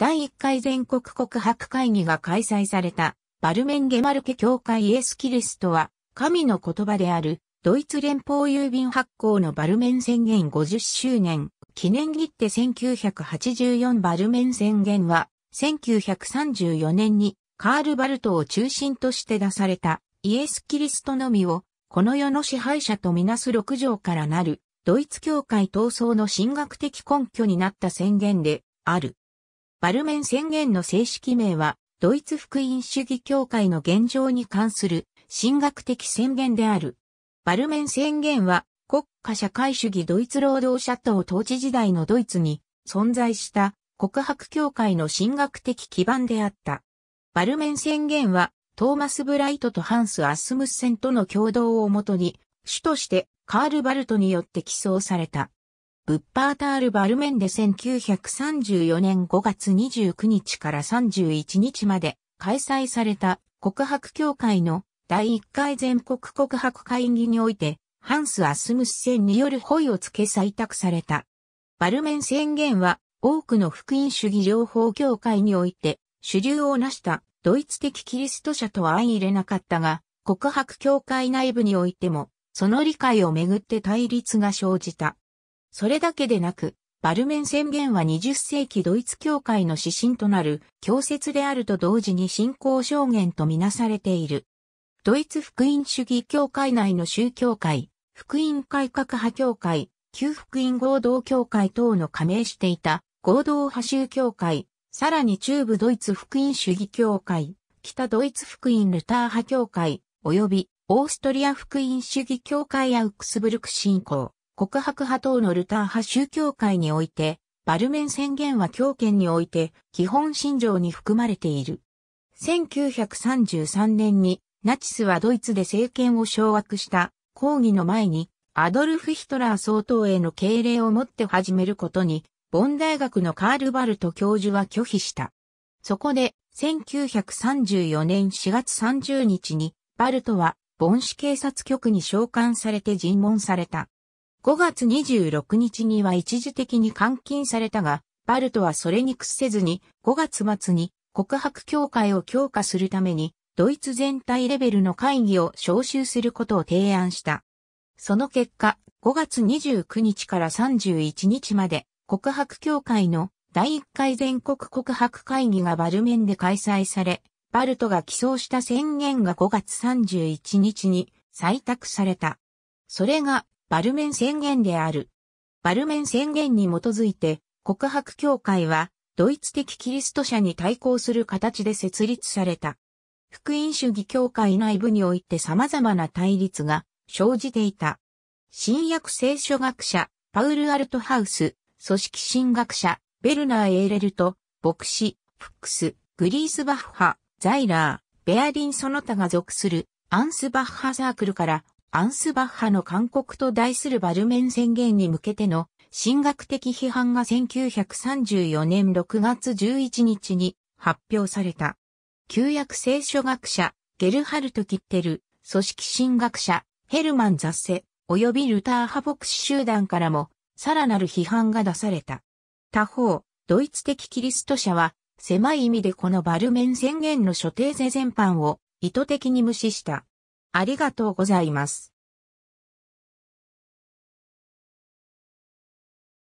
第1回全国告白会議が開催された、バルメンゲマルケ教会イエスキリストは、神の言葉である、ドイツ連邦郵便発行のバルメン宣言50周年、記念切手1984バルメン宣言は、1934年にカール・バルトを中心として出されたイエス・キリストのみをこの世の支配者とみなす6条からなるドイツ教会闘争の神学的根拠になった宣言である。バルメン宣言の正式名は、ドイツ福音主義協会の現状に関する神学的宣言である。バルメン宣言は、国家社会主義ドイツ労働者党統治時代のドイツに存在した告白協会の神学的基盤であった。バルメン宣言は、トーマス・ブライトとハンス・アスムッセンとの共同をもとに、主としてカール・バルトによって起草された。ブッパータール・バルメンで1934年5月29日から31日まで開催された告白協会の第1回全国告白会議において、ハンス・アスムス戦によるホイを付け採択された。バルメン宣言は多くの福音主義情報協会において主流を成したドイツ的キリスト者とは相入れなかったが、告白協会内部においても、その理解をめぐって対立が生じた。それだけでなく、バルメン宣言は20世紀ドイツ教会の指針となる教説であると同時に信仰証言とみなされている。ドイツ福音主義教会内の宗教会、福音改革派教会、旧福音合同教会等の加盟していた合同派宗教会、さらに中部ドイツ福音主義教会、北ドイツ福音ルター派教会、及びオーストリア福音主義教会アウクスブルク信仰。告白派等のルター派宗教界において、バルメン宣言は教権において基本信条に含まれている。1933年にナチスはドイツで政権を掌握した抗議の前にアドルフ・ヒトラー総統への敬礼をもって始めることにボン大学のカール・バルト教授は拒否した。そこで1934年4月30日にバルトはボン市警察局に召喚されて尋問された。5月26日には一時的に監禁されたが、バルトはそれに屈せずに、5月末に告白協会を強化するために、ドイツ全体レベルの会議を招集することを提案した。その結果、5月29日から31日まで、告白協会の第1回全国告白会議がバルメンで開催され、バルトが起草した宣言が5月31日に採択された。それがバルメン宣言である。バルメン宣言に基づいて、告白協会は、ドイツ的キリスト者に対抗する形で設立された。福音主義協会内部において様々な対立が生じていた。新約聖書学者、パウル・アルトハウス、組織神学者、ベルナー・エーレルト、牧師、フックス、グリースバッハ、ザイラー、ベアリンその他が属するアンスバッハサークルからアンスバッハの韓国と題するバルメン宣言に向けての神学的批判が1934年6月11日に発表された。旧約聖書学者、ゲルハルト・キッテル、組織神学者、ヘルマン・ザッセ、及びルター派牧師集団からも、さらなる批判が出された。他方、ドイツ的キリスト者は、狭い意味でこのバルメン宣言の所定税全般を意図的に無視した。ありがとうございます。